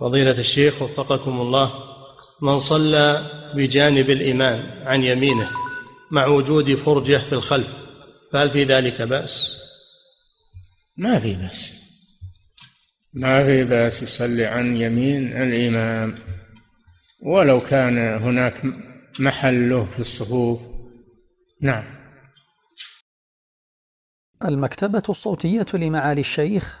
فضيلة الشيخ وفقكم الله من صلى بجانب الإمام عن يمينه مع وجود فرجة في الخلف فهل في ذلك بأس؟ ما في بأس ما في بأس يصلي عن يمين الإمام ولو كان هناك محله في الصفوف نعم المكتبة الصوتية لمعالي الشيخ